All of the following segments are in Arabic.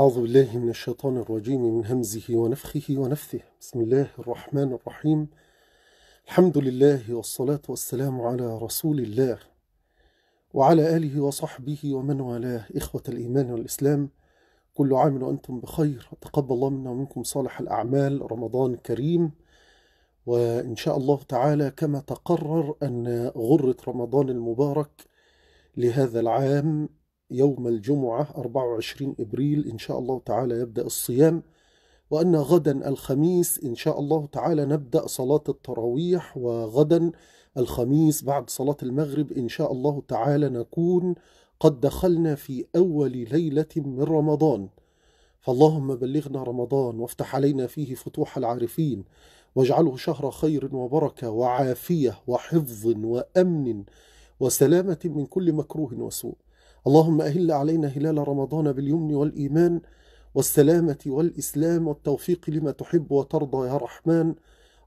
أعوذ بالله من الشيطان الرجيم من همزه ونفخه ونفثه بسم الله الرحمن الرحيم الحمد لله والصلاة والسلام على رسول الله وعلى آله وصحبه ومن والاه إخوة الإيمان والإسلام كل عام وأنتم بخير تقبل الله منا ومنكم صالح الأعمال رمضان كريم وإن شاء الله تعالى كما تقرر أن غرة رمضان المبارك لهذا العام يوم الجمعة 24 إبريل إن شاء الله تعالى يبدأ الصيام وأن غدا الخميس إن شاء الله تعالى نبدأ صلاة التراويح وغدا الخميس بعد صلاة المغرب إن شاء الله تعالى نكون قد دخلنا في أول ليلة من رمضان فاللهم بلغنا رمضان وافتح علينا فيه فتوح العارفين واجعله شهر خير وبركة وعافية وحفظ وأمن وسلامة من كل مكروه وسوء اللهم أهل علينا هلال رمضان باليمن والإيمان والسلامة والإسلام والتوفيق لما تحب وترضى يا رحمن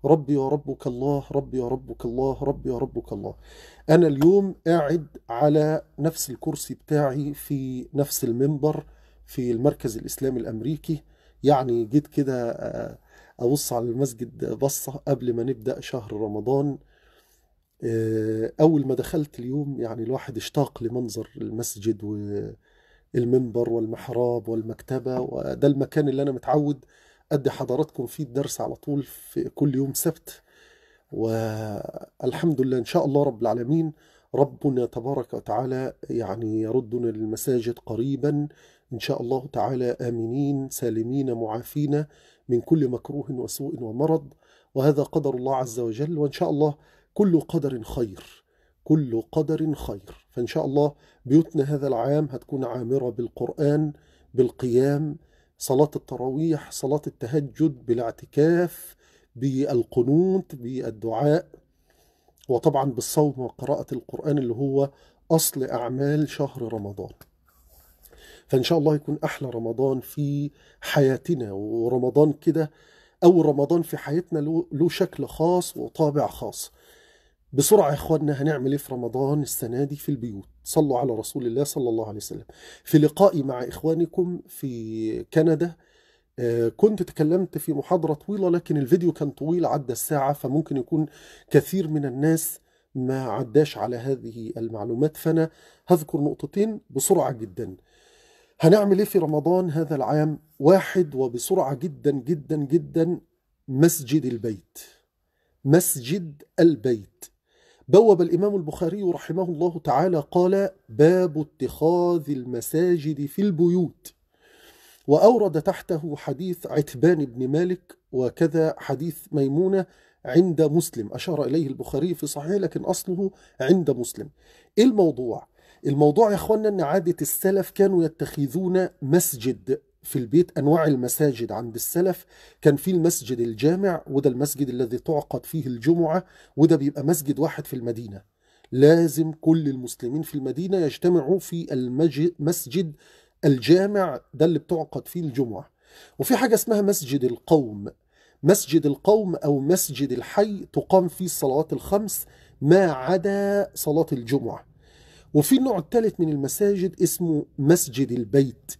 ربي وربك الله ربي وربك الله ربي وربك الله أنا اليوم قاعد على نفس الكرسي بتاعي في نفس المنبر في المركز الإسلامي الأمريكي يعني جيت كده آه، أبص على المسجد بصة قبل ما نبدأ شهر رمضان آه، أول ما دخلت اليوم يعني الواحد اشتاق لمنظر المسجد والمنبر والمحراب والمكتبة وده المكان اللي أنا متعود أدي حضراتكم فيه الدرس على طول في كل يوم سبت والحمد لله إن شاء الله رب العالمين ربنا تبارك وتعالى يعني يردنا للمساجد قريبا إن شاء الله تعالى آمنين سالمين معافين من كل مكروه وسوء ومرض وهذا قدر الله عز وجل وإن شاء الله كل قدر خير كل قدر خير فإن شاء الله بيوتنا هذا العام هتكون عامرة بالقرآن بالقيام صلاة التراويح صلاة التهجد بالاعتكاف بالقنوت بالدعاء وطبعا بالصوم وقراءة القرآن اللي هو أصل أعمال شهر رمضان فان شاء الله يكون احلى رمضان في حياتنا ورمضان كده او رمضان في حياتنا له شكل خاص وطابع خاص بسرعة يا إخواننا هنعمل إيه في رمضان السنة دي في البيوت صلوا على رسول الله صلى الله عليه وسلم في لقائي مع إخوانكم في كندا آه، كنت تكلمت في محاضرة طويلة لكن الفيديو كان طويل عدى الساعة فممكن يكون كثير من الناس ما عداش على هذه المعلومات فأنا هذكر نقطتين بسرعة جدا هنعمل ايه في رمضان هذا العام واحد وبسرعة جدا جدا جدا مسجد البيت مسجد البيت بوب الإمام البخاري رحمه الله تعالى قال باب اتخاذ المساجد في البيوت وأورد تحته حديث عتبان بن مالك وكذا حديث ميمونة عند مسلم أشار إليه البخاري في صحيح لكن أصله عند مسلم إيه الموضوع؟ الموضوع يا اخوانا ان عاده السلف كانوا يتخذون مسجد في البيت انواع المساجد عند السلف كان في المسجد الجامع وده المسجد الذي تعقد فيه الجمعه وده بيبقى مسجد واحد في المدينه لازم كل المسلمين في المدينه يجتمعوا في المسجد الجامع ده اللي بتعقد فيه الجمعه وفي حاجه اسمها مسجد القوم مسجد القوم او مسجد الحي تقام فيه الصلوات الخمس ما عدا صلاه الجمعه وفي النوع الثالث من المساجد اسمه مسجد البيت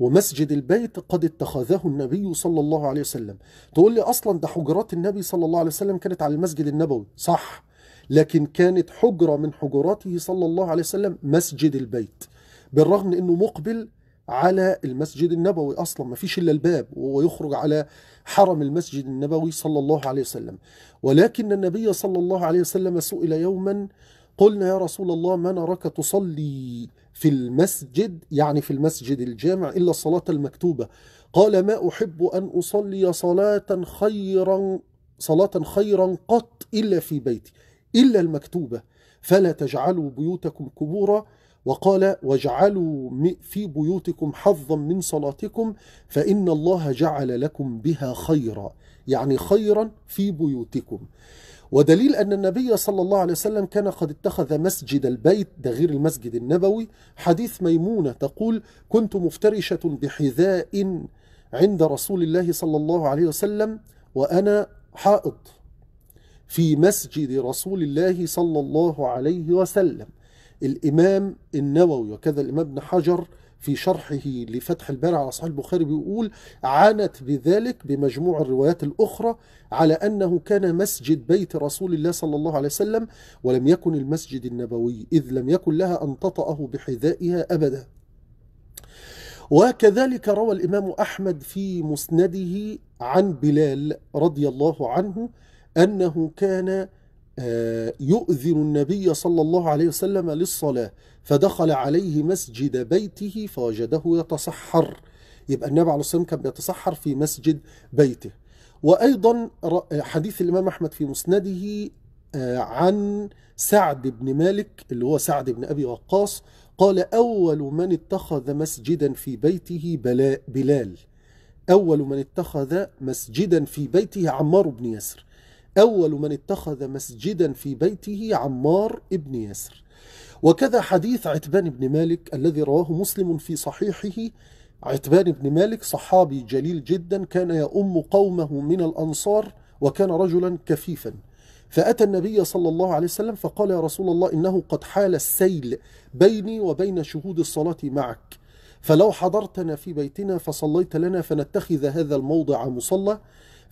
ومسجد البيت قد اتخذه النبي صلى الله عليه وسلم تقول لي أصلا ده حجرات النبي صلى الله عليه وسلم كانت على المسجد النبوي صح لكن كانت حجرة من حجراته صلى الله عليه وسلم مسجد البيت بالرغم أنه مقبل على المسجد النبوي أصلا ما فيش إلا الباب ويخرج على حرم المسجد النبوي صلى الله عليه وسلم ولكن النبي صلى الله عليه وسلم سئل يوما قلنا يا رسول الله ما نراك تصلي في المسجد يعني في المسجد الجامع إلا الصلاة المكتوبة قال ما أحب أن أصلي صلاة خيرا صلاة خيرا قط إلا في بيتي إلا المكتوبة فلا تجعلوا بيوتكم قبورا وقال واجعلوا في بيوتكم حظا من صلاتكم فإن الله جعل لكم بها خيرا يعني خيرا في بيوتكم ودليل أن النبي صلى الله عليه وسلم كان قد اتخذ مسجد البيت ده غير المسجد النبوي حديث ميمونة تقول كنت مفترشة بحذاء عند رسول الله صلى الله عليه وسلم وأنا حائض في مسجد رسول الله صلى الله عليه وسلم الإمام النووي وكذا الإمام ابن حجر في شرحه لفتح الباري على صحيح البخاري بيقول عانت بذلك بمجموع الروايات الأخرى على أنه كان مسجد بيت رسول الله صلى الله عليه وسلم ولم يكن المسجد النبوي إذ لم يكن لها أن تطأه بحذائها أبدا وكذلك روى الإمام أحمد في مسنده عن بلال رضي الله عنه أنه كان آه، يؤذن النبي صلى الله عليه وسلم للصلاة فدخل عليه مسجد بيته فوجده يتصحر يبقى النبي عليه الصلاة والسلام كان بيتصحر في مسجد بيته وأيضا حديث الإمام أحمد في مسنده آه، عن سعد بن مالك اللي هو سعد بن أبي وقاص قال أول من اتخذ مسجدا في بيته بلال أول من اتخذ مسجدا في بيته عمار بن يسر أول من اتخذ مسجدا في بيته عمار ابن ياسر وكذا حديث عتبان بن مالك الذي رواه مسلم في صحيحه عتبان بن مالك صحابي جليل جدا كان يؤم قومه من الأنصار وكان رجلا كفيفا فأتى النبي صلى الله عليه وسلم فقال يا رسول الله إنه قد حال السيل بيني وبين شهود الصلاة معك فلو حضرتنا في بيتنا فصليت لنا فنتخذ هذا الموضع مصلى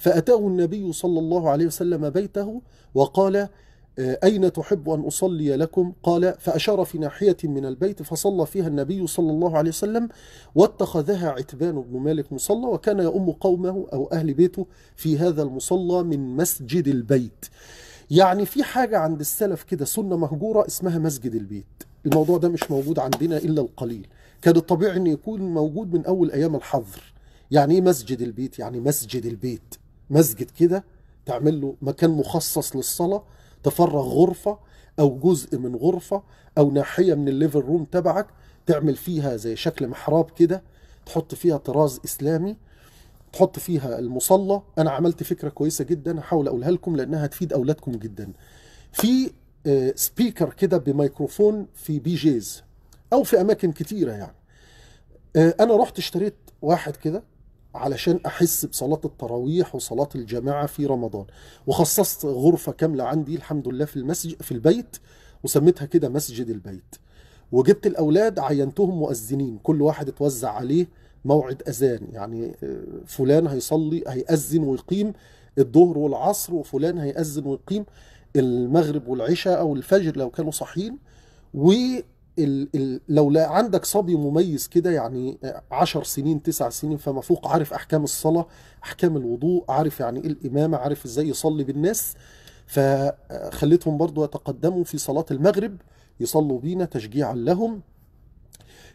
فأتاه النبي صلى الله عليه وسلم بيته وقال آه، أين تحب أن أصلي لكم قال فأشار في ناحية من البيت فصلى فيها النبي صلى الله عليه وسلم واتخذها عتبان بن مالك مصلى وكان يؤم قومه أو أهل بيته في هذا المصلى من مسجد البيت يعني في حاجة عند السلف كده سنة مهجورة اسمها مسجد البيت الموضوع ده مش موجود عندنا إلا القليل كان الطبيعي أن يكون موجود من أول أيام الحظر يعني إيه مسجد البيت يعني مسجد البيت مسجد كده تعمل له مكان مخصص للصلاه تفرغ غرفه او جزء من غرفه او ناحيه من الليفل روم تبعك تعمل فيها زي شكل محراب كده تحط فيها طراز اسلامي تحط فيها المصلى انا عملت فكره كويسه جدا هحاول اقولها لكم لانها هتفيد اولادكم جدا في سبيكر آه، كده بميكروفون في بي جيز او في اماكن كتيره يعني آه، انا رحت اشتريت واحد كده علشان احس بصلاه التراويح وصلاه الجماعه في رمضان وخصصت غرفه كامله عندي الحمد لله في المسجد في البيت وسميتها كده مسجد البيت وجبت الاولاد عينتهم مؤذنين كل واحد اتوزع عليه موعد اذان يعني آه، فلان هيصلي هيأذن ويقيم الظهر والعصر وفلان هيأذن ويقيم المغرب والعشاء او الفجر لو كانوا صاحيين و ال ال لو لا عندك صبي مميز كده يعني عشر سنين تسع سنين فما فوق عارف أحكام الصلاة أحكام الوضوء عارف يعني إيه الإمامة عارف إزاي يصلي بالناس فخليتهم برضو يتقدموا في صلاة المغرب يصلوا بينا تشجيعا لهم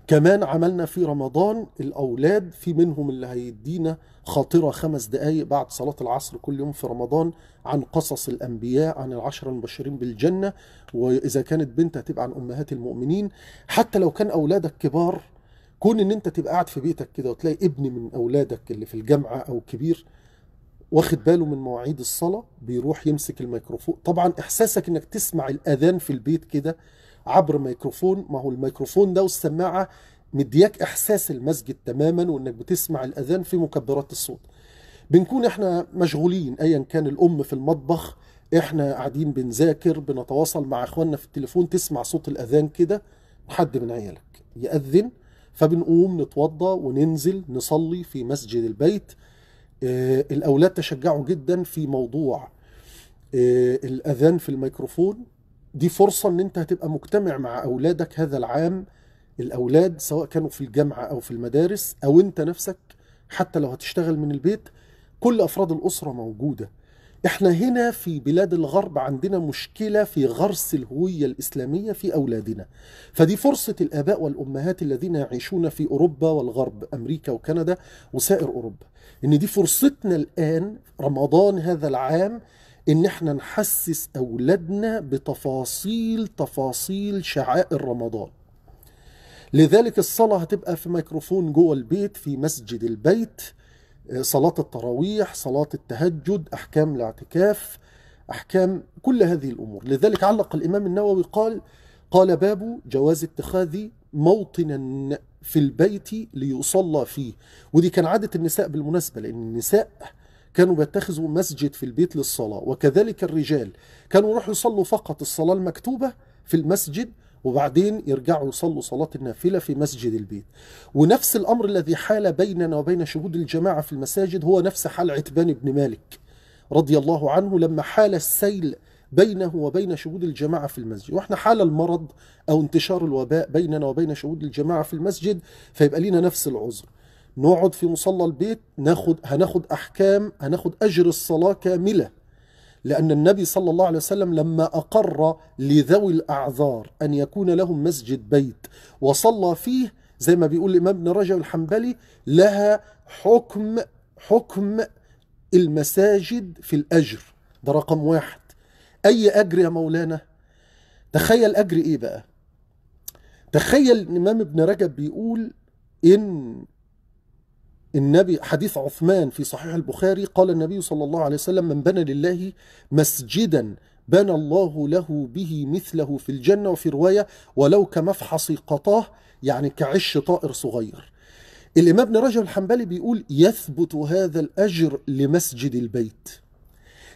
كمان عملنا في رمضان الأولاد في منهم اللي هيدينا خاطرة خمس دقايق بعد صلاة العصر كل يوم في رمضان عن قصص الأنبياء عن العشرة المبشرين بالجنة وإذا كانت بنت هتبقى عن أمهات المؤمنين حتى لو كان أولادك كبار كون إن أنت تبقى قاعد في بيتك كده وتلاقي ابن من أولادك اللي في الجامعة أو كبير واخد باله من مواعيد الصلاة بيروح يمسك الميكروفون طبعا إحساسك إنك تسمع الأذان في البيت كده عبر ميكروفون ما هو الميكروفون ده والسماعه مدياك احساس المسجد تماما وانك بتسمع الاذان في مكبرات الصوت بنكون احنا مشغولين ايا كان الام في المطبخ احنا قاعدين بنذاكر بنتواصل مع اخواننا في التليفون تسمع صوت الاذان كده حد من عيالك ياذن فبنقوم نتوضى وننزل نصلي في مسجد البيت آه، الاولاد تشجعوا جدا في موضوع آه، الاذان في الميكروفون دي فرصة ان انت هتبقى مجتمع مع اولادك هذا العام الاولاد سواء كانوا في الجامعة او في المدارس او انت نفسك حتى لو هتشتغل من البيت كل افراد الاسرة موجودة احنا هنا في بلاد الغرب عندنا مشكلة في غرس الهوية الاسلامية في اولادنا فدي فرصة الاباء والامهات الذين يعيشون في اوروبا والغرب امريكا وكندا وسائر اوروبا ان دي فرصتنا الان رمضان هذا العام ان احنا نحسس اولادنا بتفاصيل تفاصيل شعائر رمضان لذلك الصلاة هتبقى في ميكروفون جوه البيت في مسجد البيت آه، صلاة التراويح صلاة التهجد أحكام الاعتكاف أحكام كل هذه الأمور لذلك علق الإمام النووي قال قال باب جواز اتخاذ موطنا في البيت ليصلى فيه ودي كان عادة النساء بالمناسبة لأن النساء كانوا بيتخذوا مسجد في البيت للصلاة وكذلك الرجال كانوا يروحوا يصلوا فقط الصلاة المكتوبة في المسجد وبعدين يرجعوا يصلوا صلاة النافلة في مسجد البيت ونفس الأمر الذي حال بيننا وبين شهود الجماعة في المساجد هو نفس حال عتبان بن مالك رضي الله عنه لما حال السيل بينه وبين شهود الجماعة في المسجد وإحنا حال المرض أو انتشار الوباء بيننا وبين شهود الجماعة في المسجد فيبقى لنا نفس العذر نقعد في مصلى البيت ناخد هناخد احكام هناخد اجر الصلاه كامله لان النبي صلى الله عليه وسلم لما اقر لذوي الاعذار ان يكون لهم مسجد بيت وصلى فيه زي ما بيقول الامام ابن رجب الحنبلي لها حكم حكم المساجد في الاجر ده رقم واحد اي اجر يا مولانا تخيل اجر ايه بقى تخيل الامام ابن رجب بيقول ان النبي حديث عثمان في صحيح البخاري قال النبي صلى الله عليه وسلم من بنى لله مسجدا بنى الله له به مثله في الجنة وفي رواية ولو كمفحص قطاه يعني كعش طائر صغير الإمام ابن رجب الحنبلي بيقول يثبت هذا الأجر لمسجد البيت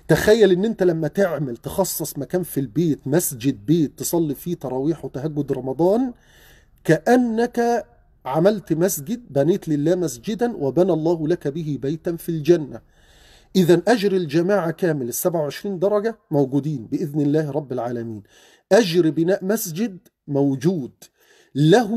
تخيل ان انت لما تعمل تخصص مكان في البيت مسجد بيت تصلي فيه تراويح وتهجد رمضان كأنك عملت مسجد بنيت لله مسجدا وبنى الله لك به بيتا في الجنة إذا أجر الجماعة كامل ال 27 درجة موجودين بإذن الله رب العالمين أجر بناء مسجد موجود له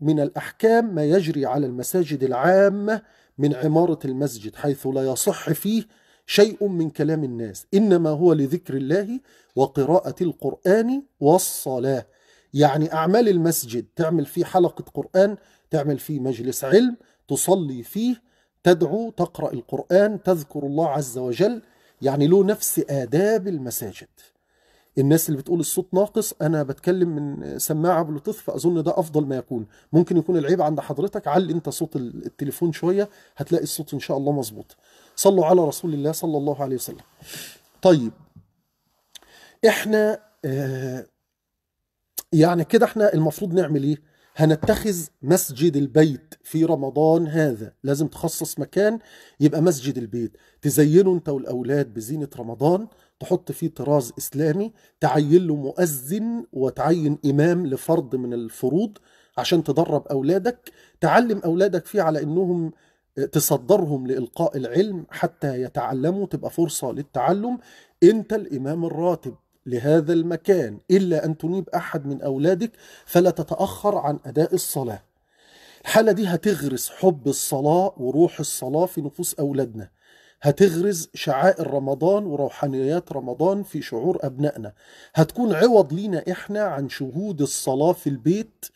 من الأحكام ما يجري على المساجد العامة من عمارة المسجد حيث لا يصح فيه شيء من كلام الناس إنما هو لذكر الله وقراءة القرآن والصلاة يعني أعمال المسجد تعمل فيه حلقة قرآن تعمل فيه مجلس علم تصلي فيه تدعو تقرأ القرآن تذكر الله عز وجل يعني له نفس آداب المساجد الناس اللي بتقول الصوت ناقص أنا بتكلم من سماعة بلوتوث فأظن ده أفضل ما يكون ممكن يكون العيب عند حضرتك علي أنت صوت التليفون شوية هتلاقي الصوت إن شاء الله مظبوط صلوا على رسول الله صلى الله عليه وسلم طيب احنا آه يعني كده احنا المفروض نعمل ايه هنتخذ مسجد البيت في رمضان هذا لازم تخصص مكان يبقى مسجد البيت تزينه انت والاولاد بزينه رمضان تحط فيه طراز اسلامي تعين له مؤذن وتعين امام لفرض من الفروض عشان تدرب اولادك تعلم اولادك فيه على انهم آه، تصدرهم لإلقاء العلم حتى يتعلموا تبقى فرصة للتعلم أنت الإمام الراتب لهذا المكان إلا أن تنيب أحد من أولادك فلا تتأخر عن أداء الصلاة الحالة دي هتغرس حب الصلاة وروح الصلاة في نفوس أولادنا هتغرز شعائر رمضان وروحانيات رمضان في شعور أبنائنا هتكون عوض لينا إحنا عن شهود الصلاة في البيت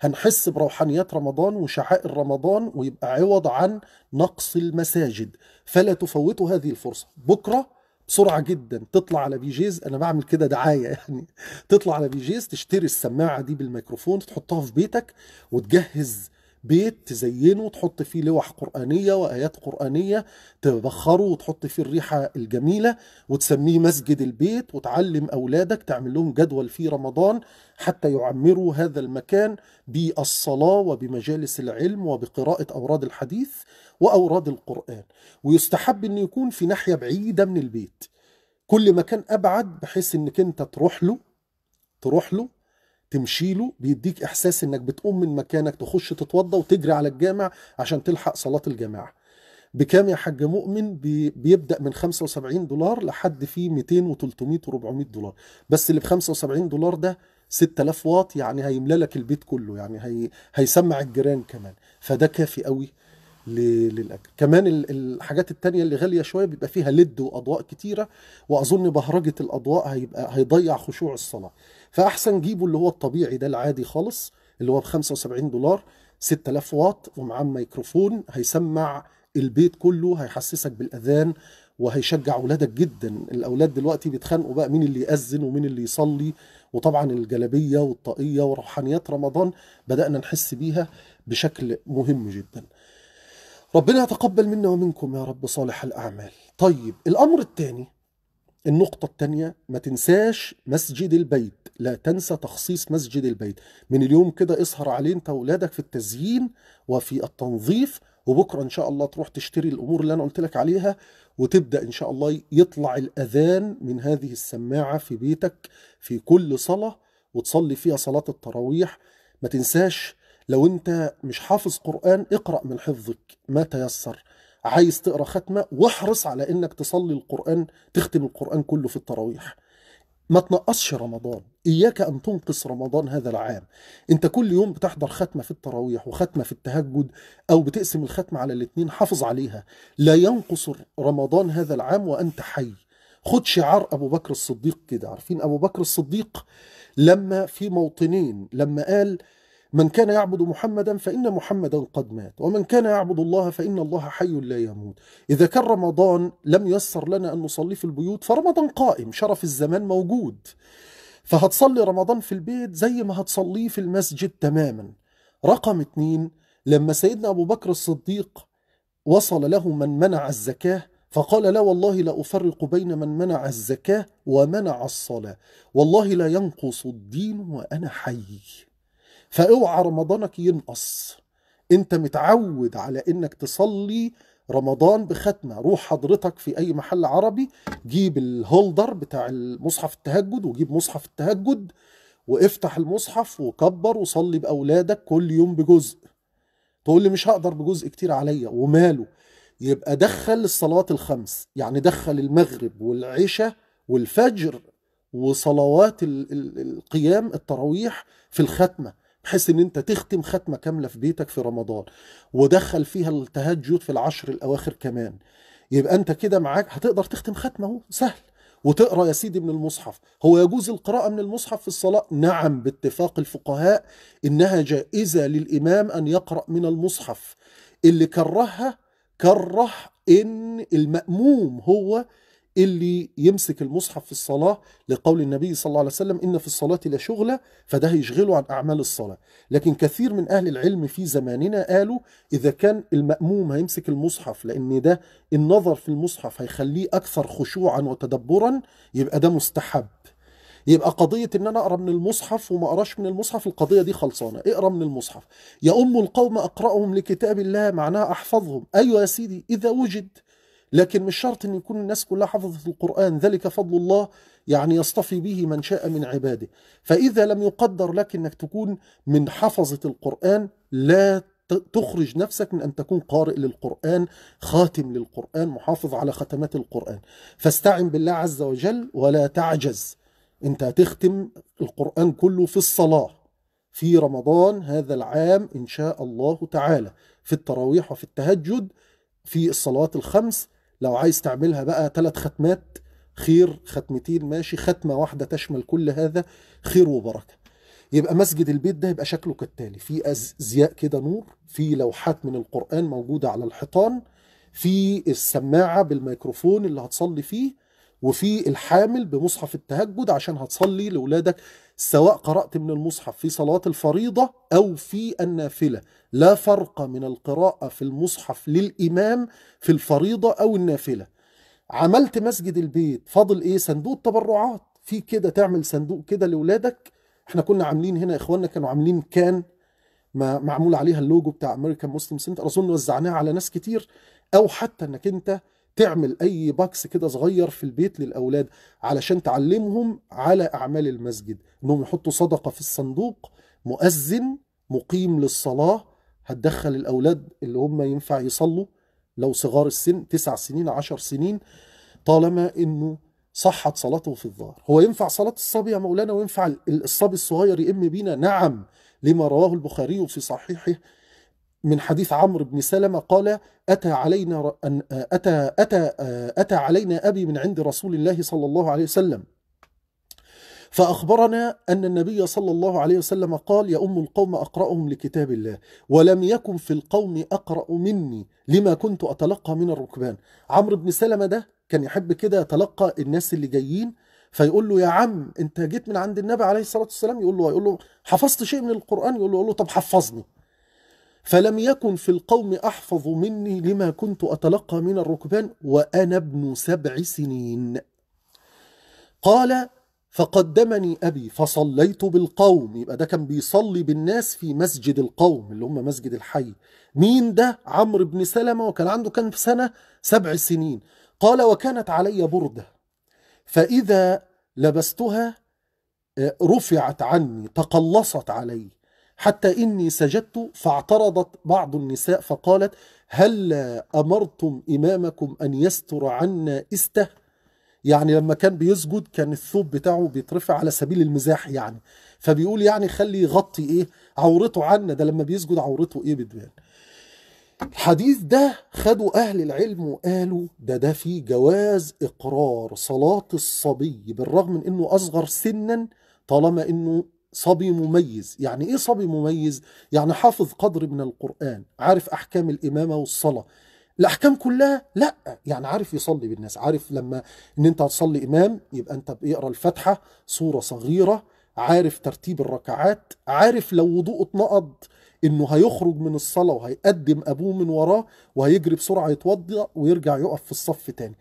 هنحس بروحانيات رمضان وشعائر رمضان ويبقى عوض عن نقص المساجد فلا تفوتوا هذه الفرصة بكرة بسرعه جدا تطلع على جيز انا بعمل كده دعايه يعني تطلع على جيز تشتري السماعه دي بالميكروفون تحطها في بيتك وتجهز بيت تزينه تحط فيه لوح قرآنية وآيات قرآنية تبخره وتحط فيه الريحة الجميلة وتسميه مسجد البيت وتعلم أولادك تعمل لهم جدول في رمضان حتى يعمروا هذا المكان بالصلاة وبمجالس العلم وبقراءة أوراد الحديث وأوراد القرآن ويستحب أن يكون في ناحية بعيدة من البيت كل مكان أبعد بحيث أنك أنت تروح له تروح له تمشيله بيديك احساس انك بتقوم من مكانك تخش تتوضى وتجري على الجامع عشان تلحق صلاه الجماعه بكام يا حاج مؤمن بيبدا من 75 دولار لحد في 200 و300 و400 دولار بس اللي ب 75 دولار ده 6000 واط يعني هيملى لك البيت كله يعني هي... هيسمع الجيران كمان فده كافي قوي للاكل كمان الحاجات التانية اللي غاليه شويه بيبقى فيها لد واضواء كتيره واظن بهرجه الاضواء هيبقى هيضيع خشوع الصلاه فاحسن جيبوا اللي هو الطبيعي ده العادي خالص اللي هو ب 75 دولار 6000 واط ومعاه ميكروفون هيسمع البيت كله هيحسسك بالاذان وهيشجع اولادك جدا الاولاد دلوقتي بيتخانقوا بقى مين اللي ياذن ومين اللي يصلي وطبعا الجلبيه والطاقيه وروحانيات رمضان بدانا نحس بيها بشكل مهم جدا ربنا يتقبل منا ومنكم يا رب صالح الأعمال طيب الأمر الثاني النقطة الثانية ما تنساش مسجد البيت لا تنسى تخصيص مسجد البيت من اليوم كده اسهر عليه انت واولادك في التزيين وفي التنظيف وبكرة ان شاء الله تروح تشتري الامور اللي انا قلت لك عليها وتبدأ ان شاء الله يطلع الاذان من هذه السماعة في بيتك في كل صلاة وتصلي فيها صلاة التراويح ما تنساش لو انت مش حافظ قرآن اقرأ من حفظك ما تيسر عايز تقرأ ختمة واحرص على انك تصلي القرآن تختم القرآن كله في التراويح ما تنقصش رمضان إياك أن تنقص رمضان هذا العام أنت كل يوم بتحضر ختمة في التراويح وختمة في التهجد أو بتقسم الختمة على الاثنين حافظ عليها لا ينقص رمضان هذا العام وأنت حي خد شعار أبو بكر الصديق كده عارفين أبو بكر الصديق لما في موطنين لما قال من كان يعبد محمدا فإن محمدا قد مات ومن كان يعبد الله فإن الله حي لا يموت إذا كان رمضان لم يسر لنا أن نصلي في البيوت فرمضان قائم شرف الزمان موجود فهتصلي رمضان في البيت زي ما هتصليه في المسجد تماما رقم اتنين لما سيدنا أبو بكر الصديق وصل له من منع الزكاة فقال لا والله لا أفرق بين من منع الزكاة ومنع الصلاة والله لا ينقص الدين وأنا حي فاوعى رمضانك ينقص انت متعود على انك تصلي رمضان بختمة روح حضرتك في أي محل عربي جيب الهولدر بتاع المصحف التهجد وجيب مصحف التهجد وافتح المصحف وكبر وصلي بأولادك كل يوم بجزء تقول لي مش هقدر بجزء كتير عليا وماله يبقى دخل الصلاة الخمس يعني دخل المغرب والعشاء والفجر وصلوات القيام التراويح في الختمه بحيث ان انت تختم ختمه كامله في بيتك في رمضان ودخل فيها التهجد في العشر الاواخر كمان يبقى انت كده معاك هتقدر تختم ختمه اهو سهل وتقرا يا سيدي من المصحف هو يجوز القراءه من المصحف في الصلاه نعم باتفاق الفقهاء انها جائزه للامام ان يقرا من المصحف اللي كرهها كره ان الماموم هو اللي يمسك المصحف في الصلاة لقول النبي صلى الله عليه وسلم إن في الصلاة لشغلة فده يشغله عن أعمال الصلاة لكن كثير من أهل العلم في زماننا قالوا إذا كان المأموم هيمسك المصحف لأن ده النظر في المصحف هيخليه أكثر خشوعا وتدبرا يبقى ده مستحب يبقى قضية إن أنا أقرأ من المصحف وما أقراش من المصحف القضية دي خلصانة اقرأ من المصحف يؤم القوم أقرأهم لكتاب الله معناها أحفظهم أيوة يا سيدي إذا وجد لكن مش شرط ان يكون الناس كلها حفظت القرآن ذلك فضل الله يعني يصطفي به من شاء من عباده فإذا لم يقدر لك انك تكون من حفظة القرآن لا تخرج نفسك من أن تكون قارئ للقرآن خاتم للقرآن محافظ على ختمات القرآن فاستعن بالله عز وجل ولا تعجز أنت هتختم القرآن كله في الصلاة في رمضان هذا العام إن شاء الله تعالى في التراويح وفي التهجد في الصلوات الخمس لو عايز تعملها بقى ثلاث ختمات خير ختمتين ماشي ختمة واحدة تشمل كل هذا خير وبركة يبقى مسجد البيت ده يبقى شكله كالتالي في أزياء كده نور في لوحات من القرآن موجودة على الحيطان في السماعة بالميكروفون اللي هتصلي فيه وفي الحامل بمصحف التهجد عشان هتصلي لاولادك سواء قرأت من المصحف في صلاة الفريضة أو في النافلة لا فرق من القراءة في المصحف للإمام في الفريضة أو النافلة عملت مسجد البيت فاضل إيه صندوق التبرعات في كده تعمل صندوق كده لأولادك احنا كنا عاملين هنا إخواننا كانوا عاملين كان ما معمول عليها اللوجو بتاع امريكان مسلم سنتر اظن وزعناها على ناس كتير او حتى انك انت تعمل اي باكس كده صغير في البيت للاولاد علشان تعلمهم على اعمال المسجد انهم يحطوا صدقه في الصندوق مؤذن مقيم للصلاه هتدخل الاولاد اللي هم ينفع يصلوا لو صغار السن تسع سنين عشر سنين طالما انه صحت صلاته في الظهر هو ينفع صلاة الصبي يا مولانا وينفع الصبي الصغير يئم بينا نعم لما رواه البخاري في صحيحه من حديث عمرو بن سلمة قال أتى علينا أن أتى أتى أتى علينا أبي من عند رسول الله صلى الله عليه وسلم فأخبرنا أن النبي صلى الله عليه وسلم قال يا أم القوم أقرأهم لكتاب الله ولم يكن في القوم أقرأ مني لما كنت أتلقى من الركبان عمرو بن سلمة ده كان يحب كده يتلقى الناس اللي جايين فيقول له يا عم انت جيت من عند النبي عليه الصلاة والسلام يقول له يقول له حفظت شيء من القرآن يقول له, يقول له طب حفظني فلم يكن في القوم أحفظ مني لما كنت أتلقى من الركبان وأنا ابن سبع سنين قال فقدمني أبي فصليت بالقوم يبقى ده كان بيصلي بالناس في مسجد القوم اللي هم مسجد الحي مين ده عمرو بن سلمة وكان عنده كان في سنة سبع سنين قال وكانت علي بردة فإذا لبستها آه، رفعت عني تقلصت علي حتى إني سجدت فاعترضت بعض النساء فقالت هل أمرتم إمامكم أن يستر عنا إسته يعني لما كان بيسجد كان الثوب بتاعه بيترفع على سبيل المزاح يعني فبيقول يعني خلي يغطي ايه عورته عنا ده لما بيسجد عورته ايه بتبان الحديث ده خدوا أهل العلم وقالوا ده ده فيه جواز إقرار صلاة الصبي بالرغم من أنه أصغر سنا طالما أنه صبي مميز يعني ايه صبي مميز يعني حافظ قدر من القرآن عارف أحكام الإمامة والصلاة الاحكام كلها لا يعني عارف يصلي بالناس عارف لما ان انت هتصلي امام يبقى انت بيقرا الفاتحه صوره صغيره عارف ترتيب الركعات عارف لو وضوء اتنقض انه هيخرج من الصلاه وهيقدم ابوه من وراه وهيجري بسرعه يتوضا ويرجع يقف في الصف تاني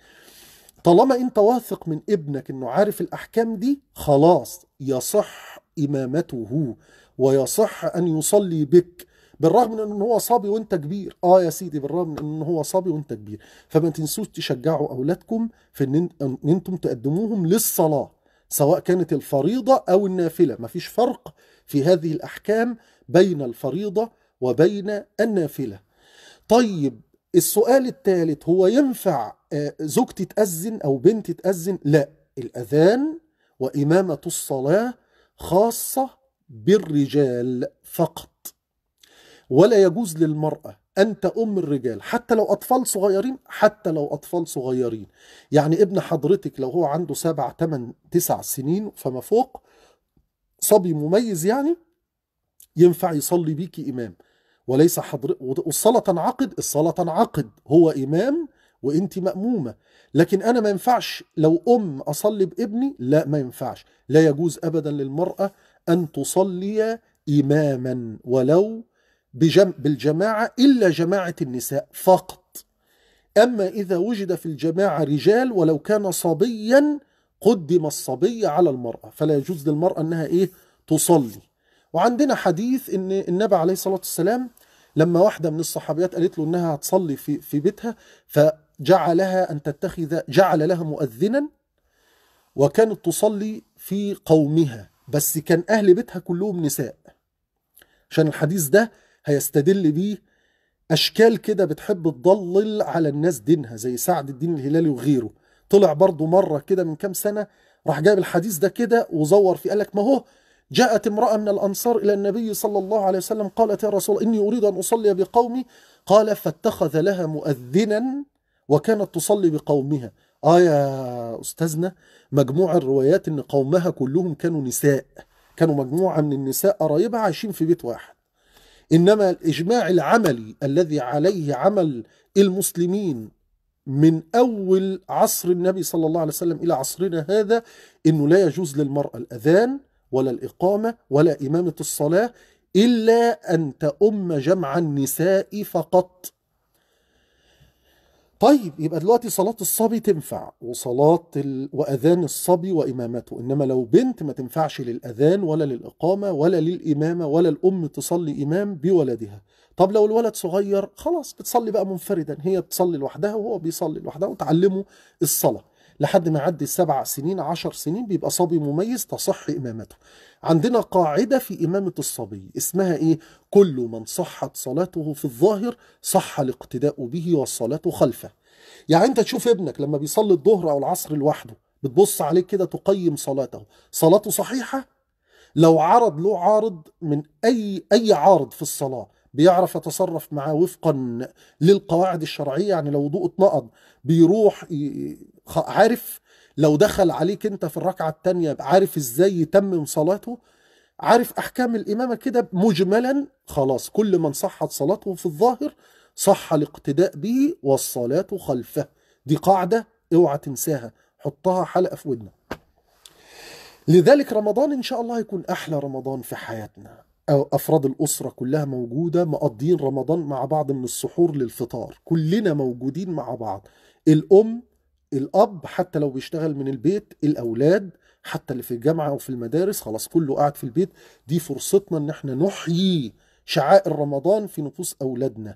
طالما انت واثق من ابنك انه عارف الاحكام دي خلاص يصح إمامته ويصح أن يصلي بك بالرغم من أنه هو صبي وأنت كبير آه يا سيدي بالرغم من أنه هو صبي وأنت كبير فما تنسوش تشجعوا أولادكم في أن أنتم تقدموهم للصلاة سواء كانت الفريضة أو النافلة مفيش فرق في هذه الأحكام بين الفريضة وبين النافلة طيب السؤال الثالث هو ينفع آه، زوجتي تأذن أو بنتي تأذن لا الأذان وإمامة الصلاة خاصة بالرجال فقط ولا يجوز للمرأة أن تأم الرجال حتى لو أطفال صغيرين حتى لو أطفال صغيرين يعني ابن حضرتك لو هو عنده سبع تمن تسع سنين فما فوق صبي مميز يعني ينفع يصلي بيكي إمام وليس حضر والصلاة تنعقد الصلاة تنعقد هو إمام وانت مامومه لكن انا ما ينفعش لو ام اصلي بابني لا ما ينفعش لا يجوز ابدا للمراه ان تصلي اماما ولو بجم بالجماعه الا جماعه النساء فقط اما اذا وجد في الجماعه رجال ولو كان صبيا قدم الصبي على المراه فلا يجوز للمراه انها ايه تصلي وعندنا حديث ان النبي عليه الصلاه والسلام لما واحده من الصحابيات قالت له انها هتصلي في في بيتها ف جعلها أن تتخذ جعل لها مؤذنا وكانت تصلي في قومها بس كان أهل بيتها كلهم نساء عشان الحديث ده هيستدل بيه أشكال كده بتحب تضلل على الناس دينها زي سعد الدين الهلالي وغيره طلع برضه مرة كده من كام سنة راح جايب الحديث ده كده وزور فيه قال لك ما هو جاءت امرأة من الأنصار إلى النبي صلى الله عليه وسلم قالت يا رسول إني أريد أن أصلي بقومي قال فاتخذ لها مؤذنا وكانت تصلي بقومها آه يا أستاذنا مجموع الروايات إن قومها كلهم كانوا نساء كانوا مجموعة من النساء قرايبها عايشين في بيت واحد إنما الإجماع العملي الذي عليه عمل المسلمين من أول عصر النبي صلى الله عليه وسلم إلى عصرنا هذا إنه لا يجوز للمرأة الأذان ولا الإقامة ولا إمامة الصلاة إلا أن تأم جمع النساء فقط طيب يبقى دلوقتي صلاة الصبي تنفع وصلاة ال... وأذان الصبي وإمامته إنما لو بنت ما تنفعش للأذان ولا للإقامة ولا للإمامة ولا الأم تصلي إمام بولدها طب لو الولد صغير خلاص بتصلي بقى منفردا هي بتصلي لوحدها وهو بيصلي لوحدها وتعلمه الصلاة لحد ما يعدي السبع سنين عشر سنين بيبقى صبي مميز تصح إمامته عندنا قاعدة في إمامة الصبي اسمها إيه؟ كل من صحت صلاته في الظاهر صح الاقتداء به والصلاة خلفه يعني أنت تشوف ابنك لما بيصلي الظهر أو العصر لوحده بتبص عليه كده تقيم صلاته صلاته صحيحة لو عرض له عارض من أي أي عارض في الصلاة بيعرف يتصرف معاه وفقا للقواعد الشرعيه يعني لو ضوء اتنقض بيروح عارف لو دخل عليك انت في الركعه الثانيه عارف ازاي يتمم صلاته عارف احكام الامامه كده مجملا خلاص كل من صحت صلاته في الظاهر صح الاقتداء به والصلاه خلفه دي قاعده اوعى تنساها حطها حلقه في ودنك لذلك رمضان ان شاء الله يكون احلى رمضان في حياتنا أفراد الأسرة كلها موجودة مقضين رمضان مع بعض من السحور للفطار كلنا موجودين مع بعض الأم الأب حتى لو بيشتغل من البيت الأولاد حتى اللي في الجامعة أو في المدارس خلاص كله قاعد في البيت دي فرصتنا إن احنا نحيي شعائر رمضان في نفوس أولادنا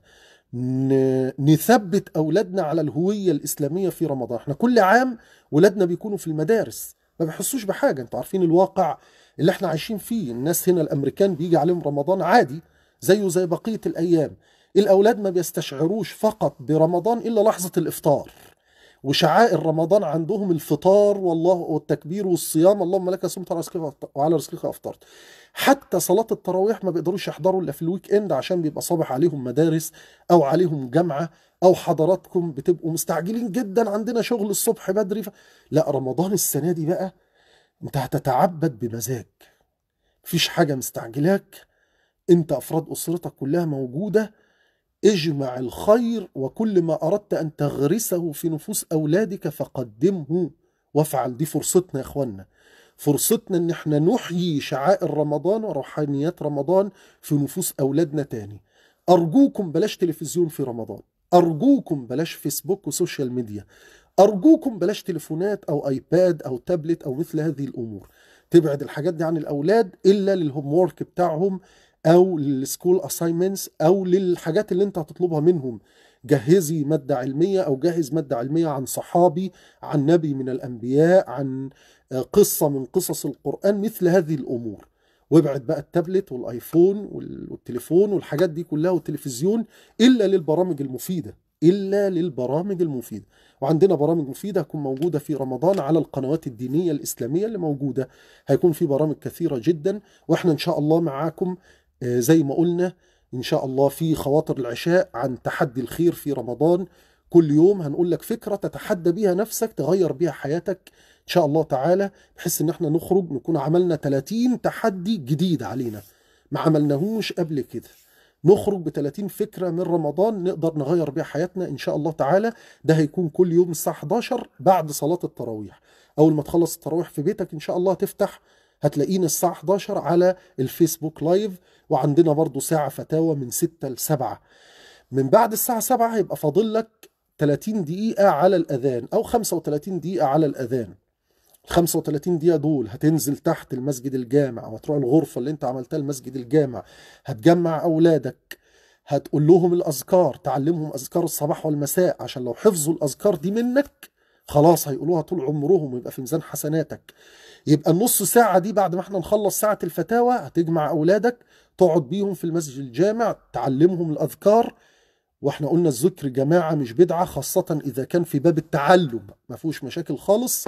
نثبت أولادنا على الهوية الإسلامية في رمضان احنا كل عام ولادنا بيكونوا في المدارس ما بيحسوش بحاجة انتوا عارفين الواقع اللي احنا عايشين فيه الناس هنا الامريكان بيجي عليهم رمضان عادي زيه زي بقيه الايام الاولاد ما بيستشعروش فقط برمضان الا لحظه الافطار وشعائر رمضان عندهم الفطار والله والتكبير والصيام اللهم لك صمت وعلى رزقك افطرت حتى صلاه التراويح ما بيقدروش يحضروا الا في الويك اند عشان بيبقى صباح عليهم مدارس او عليهم جامعه او حضراتكم بتبقوا مستعجلين جدا عندنا شغل الصبح بدري ف... لا رمضان السنه دي بقى انت هتتعبد بمزاج مفيش حاجة مستعجلاك انت افراد اسرتك كلها موجودة اجمع الخير وكل ما اردت ان تغرسه في نفوس اولادك فقدمه وافعل دي فرصتنا يا اخوانا فرصتنا ان احنا نحيي شعائر رمضان وروحانيات رمضان في نفوس اولادنا تاني ارجوكم بلاش تلفزيون في رمضان ارجوكم بلاش فيسبوك وسوشيال ميديا أرجوكم بلاش تليفونات أو أيباد أو تابلت أو مثل هذه الأمور تبعد الحاجات دي عن الأولاد إلا للهوم وورك بتاعهم أو للسكول أساينمنتس أو للحاجات اللي أنت هتطلبها منهم جهزي مادة علمية أو جهز مادة علمية عن صحابي عن نبي من الأنبياء عن آه، قصة من قصص القرآن مثل هذه الأمور وابعد بقى التابلت والايفون والتليفون والحاجات دي كلها والتلفزيون الا للبرامج المفيده الا للبرامج المفيده وعندنا برامج مفيدة هتكون موجودة في رمضان على القنوات الدينية الإسلامية اللي موجودة هيكون في برامج كثيرة جدا وإحنا إن شاء الله معاكم آه، زي ما قلنا إن شاء الله في خواطر العشاء عن تحدي الخير في رمضان كل يوم هنقول لك فكرة تتحدى بيها نفسك تغير بيها حياتك إن شاء الله تعالى بحيث إن إحنا نخرج نكون عملنا 30 تحدي جديد علينا ما عملناهوش قبل كده نخرج ب 30 فكره من رمضان نقدر نغير بيها حياتنا ان شاء الله تعالى ده هيكون كل يوم الساعه 11 بعد صلاه التراويح اول ما تخلص التراويح في بيتك ان شاء الله تفتح هتلاقينا الساعة 11 على الفيسبوك لايف وعندنا برضو ساعة فتاوى من 6 ل 7 من بعد الساعة 7 هيبقى فاضل لك 30 دقيقة على الأذان أو 35 دقيقة على الأذان 35 دقيقه دول هتنزل تحت المسجد الجامع وهتروح الغرفه اللي انت عملتها المسجد الجامع هتجمع اولادك هتقول لهم الاذكار تعلمهم اذكار الصباح والمساء عشان لو حفظوا الاذكار دي منك خلاص هيقولوها طول عمرهم ويبقى في ميزان حسناتك يبقى النص ساعة دي بعد ما احنا نخلص ساعة الفتاوى هتجمع أولادك تقعد بيهم في المسجد الجامع تعلمهم الأذكار واحنا قلنا الذكر جماعة مش بدعة خاصة إذا كان في باب التعلم ما فيهوش مشاكل خالص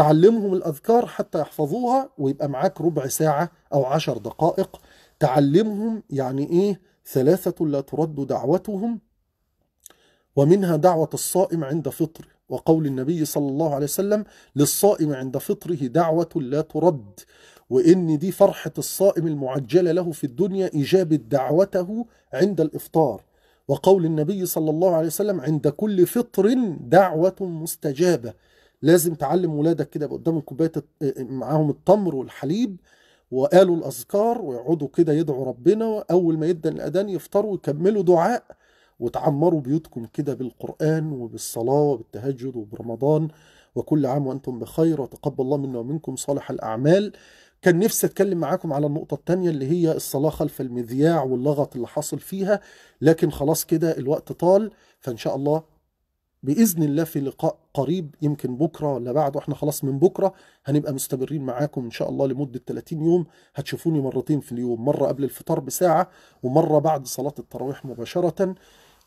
تعلمهم الأذكار حتى يحفظوها ويبقى معاك ربع ساعة أو عشر دقائق تعلمهم يعني إيه ثلاثة لا ترد دعوتهم ومنها دعوة الصائم عند فطره وقول النبي صلى الله عليه وسلم للصائم عند فطره دعوة لا ترد وإن دي فرحة الصائم المعجلة له في الدنيا إجابة دعوته عند الإفطار وقول النبي صلى الله عليه وسلم عند كل فطر دعوة مستجابة لازم تعلم ولادك كده قدامهم كوبايه آه، آه، معاهم التمر والحليب وقالوا الاذكار ويقعدوا كده يدعوا ربنا اول ما يبدا الاذان يفطروا ويكملوا دعاء وتعمروا بيوتكم كده بالقران وبالصلاه وبالتهجد وبرمضان وكل عام وانتم بخير وتقبل الله منا ومنكم صالح الاعمال كان نفسي اتكلم معاكم على النقطه الثانيه اللي هي الصلاه خلف المذياع واللغط اللي حصل فيها لكن خلاص كده الوقت طال فان شاء الله باذن الله في لقاء قريب يمكن بكره ولا بعده احنا خلاص من بكره هنبقى مستمرين معاكم ان شاء الله لمده 30 يوم هتشوفوني مرتين في اليوم مره قبل الفطار بساعه ومره بعد صلاه التراويح مباشره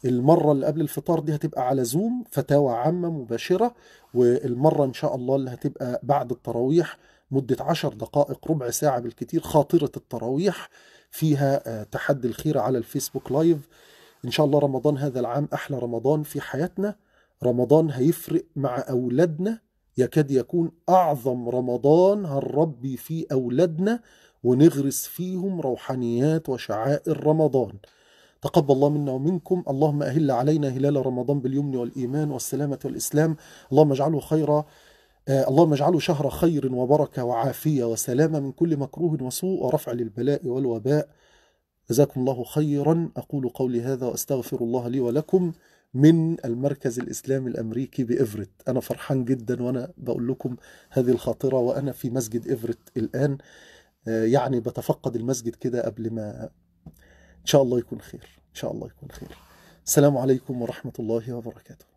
المرة اللي قبل الفطار دي هتبقى على زوم فتاوى عامة مباشرة والمرة إن شاء الله اللي هتبقى بعد التراويح مدة عشر دقائق ربع ساعة بالكتير خاطرة التراويح فيها آه، تحدي الخير على الفيسبوك لايف إن شاء الله رمضان هذا العام أحلى رمضان في حياتنا رمضان هيفرق مع أولادنا يكاد يكون أعظم رمضان هنربي فيه أولادنا ونغرس فيهم روحانيات وشعائر رمضان تقبل الله منا ومنكم اللهم أهل علينا هلال رمضان باليمن والإيمان والسلامة والإسلام اللهم اجعله خيرا آه، اللهم اجعله شهر خير وبركة وعافية وسلامة من كل مكروه وسوء ورفع للبلاء والوباء جزاكم الله خيرا أقول قولي هذا وأستغفر الله لي ولكم من المركز الإسلامي الأمريكي بإفرت أنا فرحان جدا وأنا بقول لكم هذه الخاطرة وأنا في مسجد إفرت الآن آه، يعني بتفقد المسجد كده قبل ما إن شاء الله يكون خير إن شاء الله يكون خير السلام عليكم ورحمة الله وبركاته